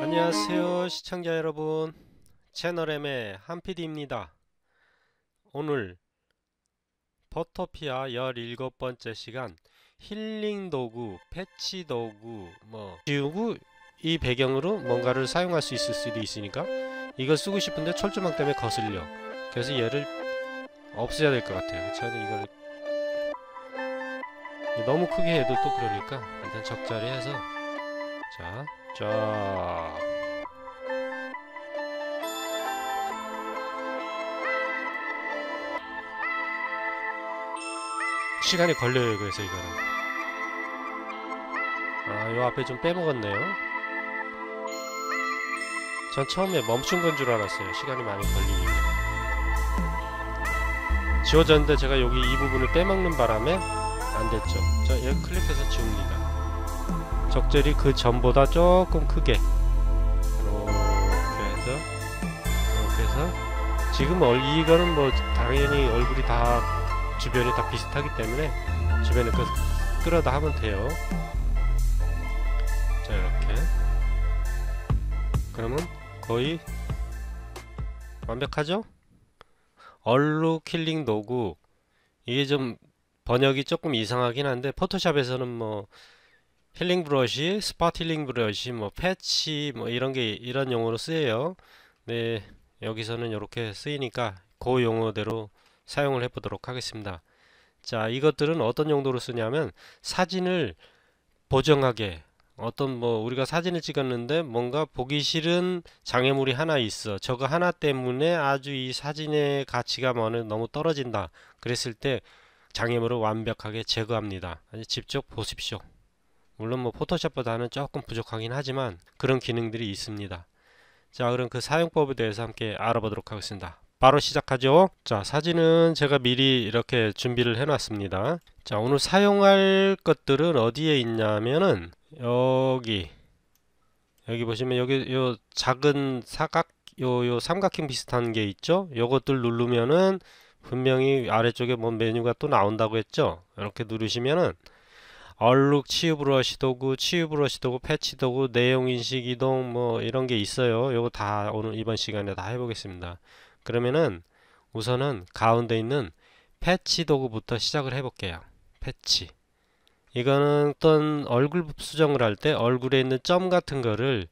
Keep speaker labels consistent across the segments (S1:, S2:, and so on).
S1: 안녕하세요 시청자 여러분 채널M의 한피디입니다 오늘 버터피아 17번째 시간 힐링 도구, 패치 도구, 뭐 지우고 이 배경으로 뭔가를 사용할 수 있을 수도 있으니까 이거 쓰고 싶은데 철조망 때문에 거슬려 그래서 얘를 없애야 될 것 같아요 저는 이걸 너무 크게 해도 또 그러니까 일단 적절히 해서 자, 쫙 시간이 걸려요 그래서 이거는 아, 요 앞에 좀 빼먹었네요 전 처음에 멈춘 건 줄 알았어요 시간이 많이 걸리니까 지워졌는데 제가 여기 이 부분을 빼먹는 바람에 안됐죠 저얘 예, 클립해서 지웁니다 적절히 그 전보다 조금 크게 이렇게 해서 이렇게 해서 지금 이거는 뭐 당연히 얼굴이 다 주변이 다 비슷하기 때문에 주변에 그 끌어다 하면 돼요 자 이렇게 그러면 거의 완벽하죠? 얼루 킬링 노구 이게 좀 번역이 조금 이상하긴 한데 포토샵에서는 뭐 힐링 브러쉬, 스팟 힐링 브러쉬, 뭐 패치 뭐 이런 게 이런 용어로 쓰여요. 네, 여기서는 이렇게 쓰이니까 그 용어대로 사용을 해보도록 하겠습니다. 자, 이것들은 어떤 용도로 쓰냐면 사진을 보정하게 어떤 뭐 우리가 사진을 찍었는데 뭔가 보기 싫은 장애물이 하나 있어 저거 하나 때문에 아주 이 사진의 가치가 너무 떨어진다 그랬을 때 장애물을 완벽하게 제거합니다. 직접 보십시오. 물론 뭐 포토샵보다는 조금 부족하긴 하지만 그런 기능들이 있습니다. 자 그럼 그 사용법에 대해서 함께 알아보도록 하겠습니다. 바로 시작하죠. 자 사진은 제가 미리 이렇게 준비를 해놨습니다. 자 오늘 사용할 것들은 어디에 있냐면은 여기 여기 보시면 여기 요 작은 사각 요 요 삼각형 비슷한 게 있죠. 요것들 누르면은 분명히 아래쪽에 뭔 메뉴가 또 나온다고 했죠 이렇게 누르시면은 얼룩 치유 브러시 도구 치유 브러시 도구 패치 도구 내용 인식 이동 뭐 이런 게 있어요 요거 다 오늘 이번 시간에 다 해보겠습니다 그러면은 우선은 가운데 있는 패치 도구부터 시작을 해볼게요 패치 이거는 어떤 얼굴 수정을 할 때 얼굴에 있는 점 같은 거를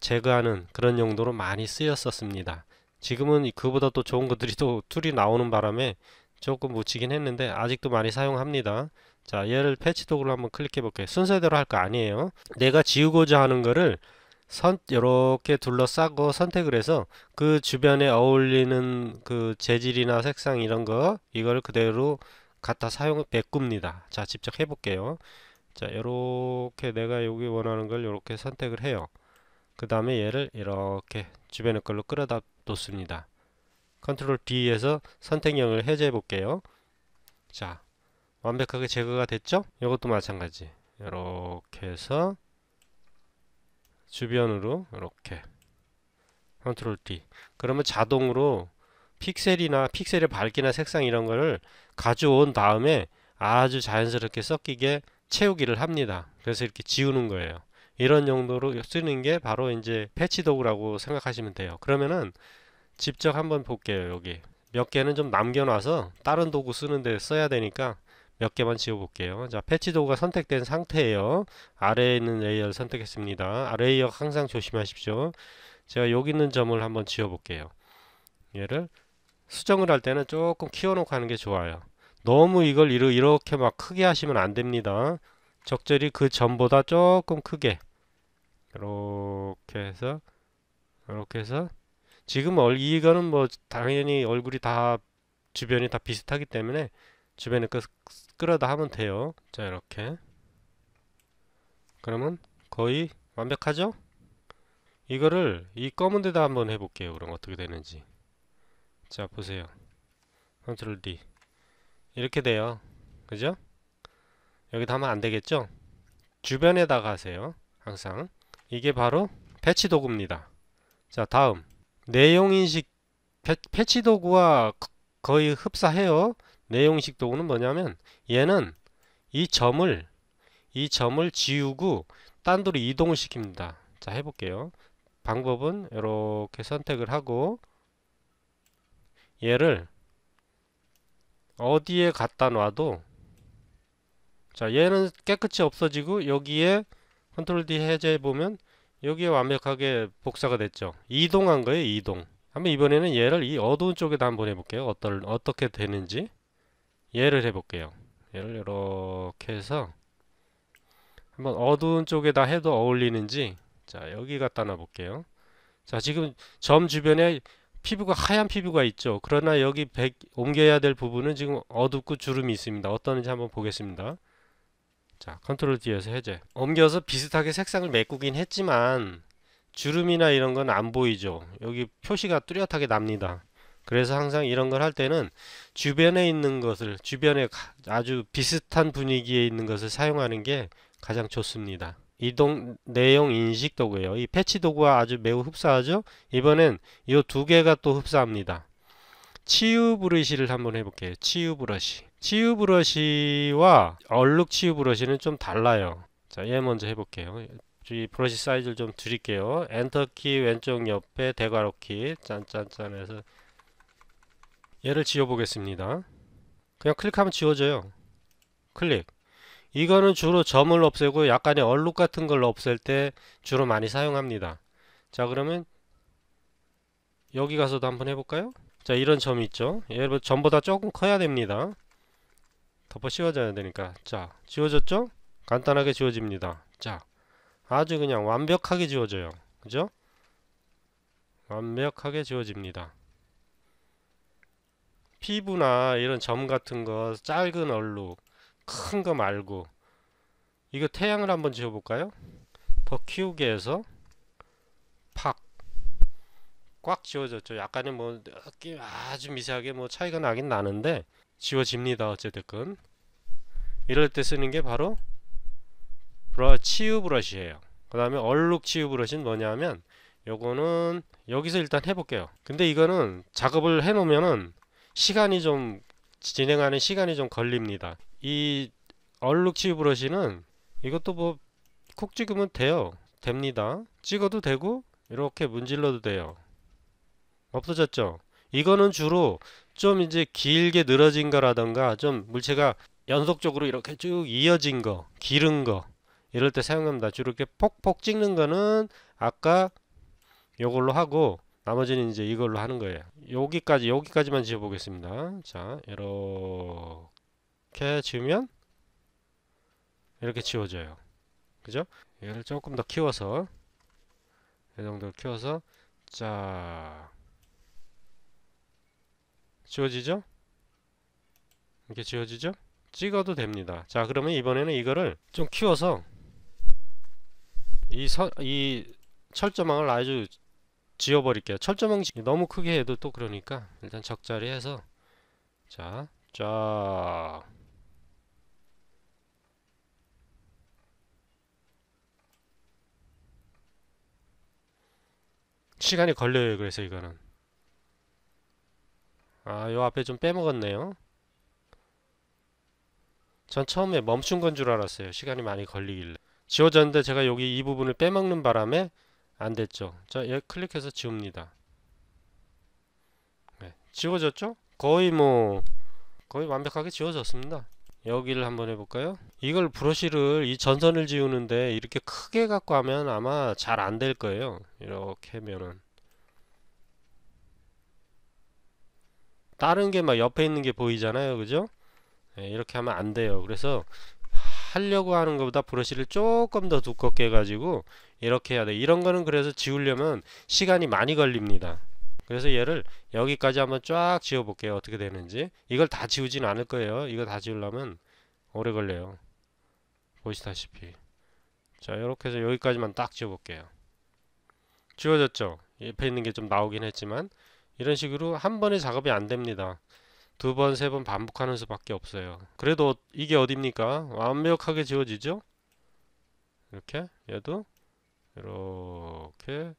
S1: 제거하는 그런 용도로 많이 쓰였었습니다 지금은 그보다 또 좋은 것들이 또 툴이 나오는 바람에 조금 묻히긴 했는데 아직도 많이 사용합니다 자 얘를 패치 도구로 한번 클릭해 볼게요 순서대로 할 거 아니에요 내가 지우고자 하는 거를 선 이렇게 둘러싸고 선택을 해서 그 주변에 어울리는 그 재질이나 색상 이런 거 이걸 그대로 갖다 사용을 메꿉니다 자 직접 해 볼게요 자요렇게 내가 여기 원하는 걸요렇게 선택을 해요 그 다음에 얘를 이렇게 주변의 걸로 끌어다 놓습니다. 컨트롤 d 에서 선택형을 해제해 볼게요. 자, 완벽하게 제거가 됐죠? 이것도 마찬가지. 이렇게 해서 주변으로 이렇게 컨트롤 D. 그러면 자동으로 픽셀이나 픽셀의 밝기나 색상 이런 거를 가져온 다음에 아주 자연스럽게 섞이게 채우기를 합니다. 그래서 이렇게 지우는 거예요. 이런 용도로 쓰는 게 바로 이제 패치 도구라고 생각하시면 돼요. 그러면은 직접 한번 볼게요 여기 몇 개는 좀 남겨놔서 다른 도구 쓰는데 써야 되니까 몇 개만 지워볼게요. 자, 패치 도구가 선택된 상태예요. 아래에 있는 레이어를 선택했습니다. 레이어 항상 조심하십시오. 제가 여기 있는 점을 한번 지워볼게요. 얘를 수정을 할 때는 조금 키워놓고 하는 게 좋아요. 너무 이걸 이렇게 막 크게 하시면 안 됩니다. 적절히 그 점보다 조금 크게 이렇게 해서 이렇게 해서 지금 얼 이거는 뭐 당연히 얼굴이 다 주변이 다 비슷하기 때문에 주변에 끄, 끌어다 하면 돼요 자 이렇게 그러면 거의 완벽하죠? 이거를 이 검은 데다 한번 해볼게요 그럼 어떻게 되는지 자 보세요 컨트롤 D 이렇게 돼요 그죠? 여기다 하면 안되겠죠? 주변에다가 하세요 항상 이게 바로 패치 도구입니다 자 다음 내용인식 패치 도구와 거의 흡사해요. 내용식 인 도구는 뭐냐면 얘는 이 점을 이 점을 지우고 딴 데로 이동을 시킵니다. 자 해볼게요. 방법은 이렇게 선택을 하고 얘를 어디에 갖다 놔도 자 얘는 깨끗이 없어지고 여기에 컨트롤 D 해제해 보면 여기에 완벽하게 복사가 됐죠. 이동한 거예요. 이동. 한번 이번에는 얘를 이 어두운 쪽에다 한번 해볼게요. 어떨, 어떻게 되는지 얘를 해볼게요. 얘를 이렇게 해서 한번 어두운 쪽에다 해도 어울리는지 자 여기 갖다 놔볼게요. 자 지금 점 주변에 피부가 하얀 피부가 있죠. 그러나 여기 백, 옮겨야 될 부분은 지금 어둡고 주름이 있습니다. 어떤지 한번 보겠습니다. 자 컨트롤 D에서 해제 옮겨서 비슷하게 색상을 메꾸긴 했지만 주름이나 이런 건 안 보이죠 여기 표시가 뚜렷하게 납니다 그래서 항상 이런 걸 할 때는 주변에 있는 것을 주변에 아주 비슷한 분위기에 있는 것을 사용하는 게 가장 좋습니다 이동 내용 인식 도구예요 이 패치 도구와 아주 매우 흡사하죠 이번엔 이 두 개가 또 흡사합니다 치유 브러시를 한번 해볼게요. 치유 브러시 치유 브러시와 얼룩 치유 브러시는좀 달라요. 자, 얘 먼저 해볼게요. 이브러시 사이즈를 좀드릴게요 엔터 키 왼쪽 옆에 대괄호 키 짠짠짠 해서 얘를 지워보겠습니다. 그냥 클릭하면 지워져요. 클릭. 이거는 주로 점을 없애고 약간의 얼룩 같은 걸 없앨 때 주로 많이 사용합니다. 자 그러면 여기 가서도 한번 해볼까요? 자 이런 점이 있죠 얘 뭐 전보다 조금 커야 됩니다 덮어 씌워져야 되니까 자 지워졌죠 간단하게 지워집니다 자 아주 그냥 완벽하게 지워져요 그죠 완벽하게 지워집니다 피부나 이런 점 같은 거 짧은 얼룩 큰 거 말고 이거 태양을 한번 지워볼까요 더 키우게 해서 꽉 지워졌죠. 약간의 뭐 느낌 아주 미세하게 뭐 차이가 나긴 나는데 지워집니다. 어쨌든 이럴 때 쓰는 게 바로 브라 치유 브러쉬예요. 그 다음에 얼룩 치유 브러쉬는 뭐냐면 요거는 여기서 일단 해볼게요. 근데 이거는 작업을 해놓으면은 시간이 좀 진행하는 시간이 좀 걸립니다. 이 얼룩 치유 브러쉬는 이것도 뭐 콕 찍으면 돼요. 됩니다. 찍어도 되고 이렇게 문질러도 돼요. 없어졌죠. 이거는 주로 좀 이제 길게 늘어진 거라던가 좀 물체가 연속적으로 이렇게 쭉 이어진 거, 기른 거 이럴 때 사용합니다. 주로 이렇게 폭폭 찍는 거는 아까 요걸로 하고 나머지는 이제 이걸로 하는 거예요. 여기까지 여기까지만 지어 보겠습니다. 자, 이렇게 지으면 이렇게 지워져요. 그죠? 얘를 조금 더 키워서 이 정도로 키워서 자 지워지죠? 이렇게 지워지죠? 찍어도 됩니다. 자 그러면 이번에는 이거를 좀 키워서 이, 서, 이 철조망을 아주 지워버릴게요. 철조망 너무 크게 해도 또 그러니까 일단 적절히 해서 자, 자 시간이 걸려요. 그래서 이거는 아, 요 앞에 좀 빼먹었네요. 전 처음에 멈춘 건 줄 알았어요. 시간이 많이 걸리길래. 지워졌는데 제가 여기 이 부분을 빼먹는 바람에 안 됐죠. 자, 얘 예, 클릭해서 지웁니다. 네, 지워졌죠? 거의 뭐 거의 완벽하게 지워졌습니다. 여기를 한번 해볼까요? 이걸 브러쉬를 이 전선을 지우는데 이렇게 크게 갖고 하면 아마 잘 안 될 거예요. 이렇게 하 면은 다른 게 막 옆에 있는 게 보이잖아요 그죠 네, 이렇게 하면 안 돼요 그래서 하려고 하는 것보다 브러쉬를 조금 더 두껍게 해가지고 이렇게 해야 돼 이런 거는 그래서 지우려면 시간이 많이 걸립니다 그래서 얘를 여기까지 한번 쫙 지워 볼게요 어떻게 되는지 이걸 다 지우진 않을 거예요 이거 다 지우려면 오래 걸려요 보시다시피 자 이렇게 해서 여기까지만 딱 지워 볼게요 지워졌죠 옆에 있는 게 좀 나오긴 했지만 이런 식으로 한번에 작업이 안 됩니다. 두 번, 세 번 반복하는 수밖에 없어요. 그래도 이게 어딥니까? 완벽하게 지워지죠? 이렇게 얘도 이렇게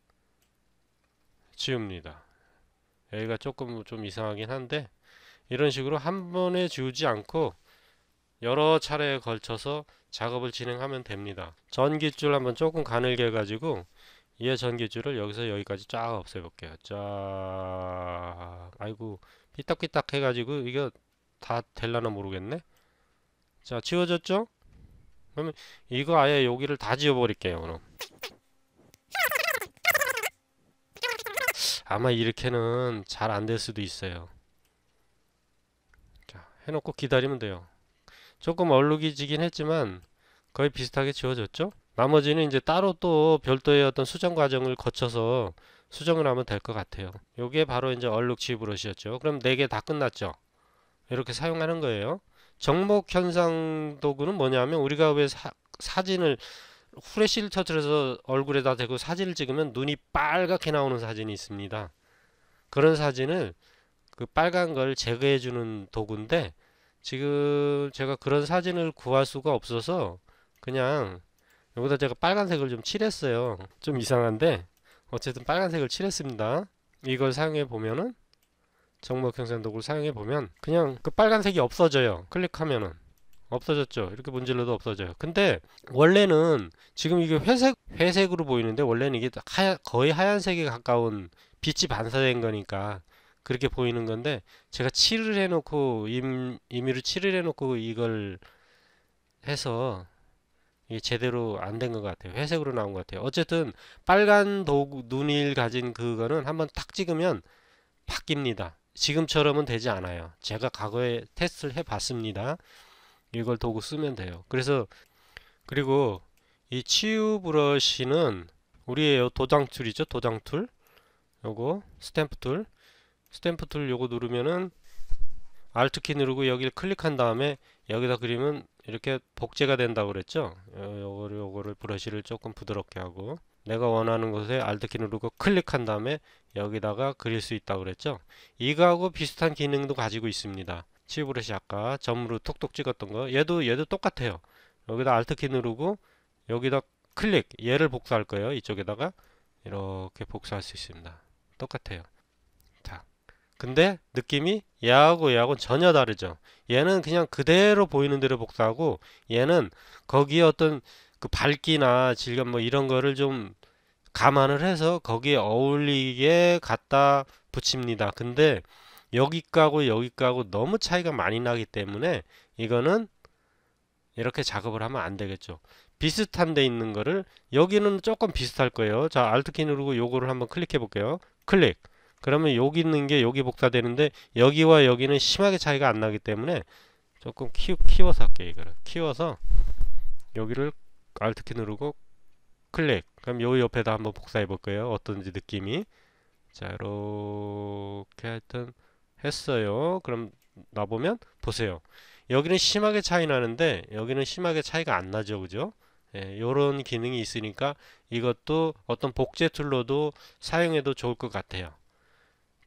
S1: 지웁니다. 여기가 조금 좀 이상하긴 한데 이런 식으로 한 번에 지우지 않고 여러 차례에 걸쳐서 작업을 진행하면 됩니다. 전기줄 한번 조금 가늘게 해 가지고 이하 전기줄을 여기서 여기까지 쫙 없애볼게요. 쫙 아이고 삐딱삐딱 해가지고 이거 다 될라나 모르겠네. 자 지워졌죠? 그러면 이거 아예 여기를 다 지워버릴게요. 그럼 아마 이렇게는 잘 안 될 수도 있어요. 자 해놓고 기다리면 돼요. 조금 얼룩이지긴 했지만 거의 비슷하게 지워졌죠? 나머지는 이제 따로 또 별도의 어떤 수정 과정을 거쳐서 수정을 하면 될 것 같아요. 요게 바로 이제 얼룩 지브러시였죠. 그럼 4개다 끝났죠. 이렇게 사용하는 거예요. 정목 현상 도구는 뭐냐면 우리가 왜 사, 사진을 후레쉬를 터트려서 얼굴에다 대고 사진을 찍으면 눈이 빨갛게 나오는 사진이 있습니다. 그런 사진을 그 빨간 걸 제거해 주는 도구인데 지금 제가 그런 사진을 구할 수가 없어서 그냥 여기다 제가 빨간색을 좀 칠했어요 좀 이상한데 어쨌든 빨간색을 칠했습니다 이걸 사용해 보면은 정목형상 도구를 사용해 보면 그냥 그 빨간색이 없어져요 클릭하면은 없어졌죠 이렇게 문질러도 없어져요 근데 원래는 지금 이게 회색 회색으로 보이는데 원래는 이게 하야, 거의 하얀색에 가까운 빛이 반사된 거니까 그렇게 보이는 건데 제가 칠을 해놓고 임, 임의로 칠을 해놓고 이걸 해서 이게 제대로 안 된 것 같아요. 회색으로 나온 것 같아요. 어쨌든 빨간 도구, 눈일 가진 그거는 한번 탁 찍으면 바뀝니다. 지금처럼은 되지 않아요. 제가 과거에 테스트를 해봤습니다. 이걸 도구 쓰면 돼요. 그래서 그리고 이 치유 브러쉬는 우리의 도장 툴이죠. 도장 툴. 요거 스탬프 툴. 스탬프 툴 요거 누르면은 Alt 키 누르고 여기를 클릭한 다음에 여기다 그림은 이렇게 복제가 된다고 그랬죠 요거를 요거를 브러쉬를 조금 부드럽게 하고 내가 원하는 곳에 Alt 키 누르고 클릭한 다음에 여기다가 그릴 수 있다고 그랬죠 이거하고 비슷한 기능도 가지고 있습니다 칠브러쉬 아까 점으로 톡톡 찍었던 거 얘도 얘도 똑같아요 여기다 Alt 키 누르고 여기다 클릭 얘를 복사할 거예요 이쪽에다가 이렇게 복사할 수 있습니다 똑같아요 자 근데 느낌이 얘하고 얘하고 전혀 다르죠 얘는 그냥 그대로 보이는 대로 복사하고 얘는 거기에 어떤 그 밝기나 질감 뭐 이런 거를 좀 감안을 해서 거기에 어울리게 갖다 붙입니다. 근데 여기까고여기까고 너무 차이가 많이 나기 때문에 이거는 이렇게 작업을 하면 안 되겠죠. 비슷한 데 있는 거를 여기는 조금 비슷할 거예요. 자, 알트키 누르고 요거를 한번 클릭해 볼게요. 클릭. 그러면 여기 있는 게 여기 복사되는데 여기와 여기는 심하게 차이가 안 나기 때문에 조금 키, 키워서 할게요 이거를 키워서 여기를 Alt키 누르고 클릭 그럼 여 옆에다 한번 복사해 볼까요 어떤지 느낌이 자 이렇게 하여튼 했어요 그럼 나보면 보세요 여기는 심하게 차이 나는데 여기는 심하게 차이가 안 나죠 그죠 이런 예, 기능이 있으니까 이것도 어떤 복제 툴로도 사용해도 좋을 것 같아요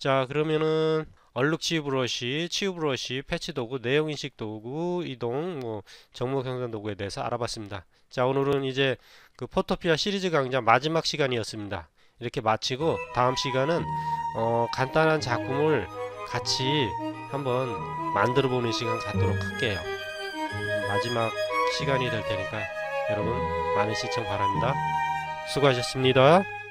S1: 자 그러면은 얼룩 치유 브러쉬, 치유 브러쉬, 패치 도구, 내용 인식 도구, 이동, 뭐 정목 형상 도구에 대해서 알아봤습니다. 자 오늘은 이제 그 포토피아 시리즈 강좌 마지막 시간이었습니다. 이렇게 마치고 다음 시간은 어, 간단한 작품을 같이 한번 만들어 보는 시간 갖도록 할게요. 마지막 시간이 될 테니까 여러분 많은 시청 바랍니다. 수고하셨습니다.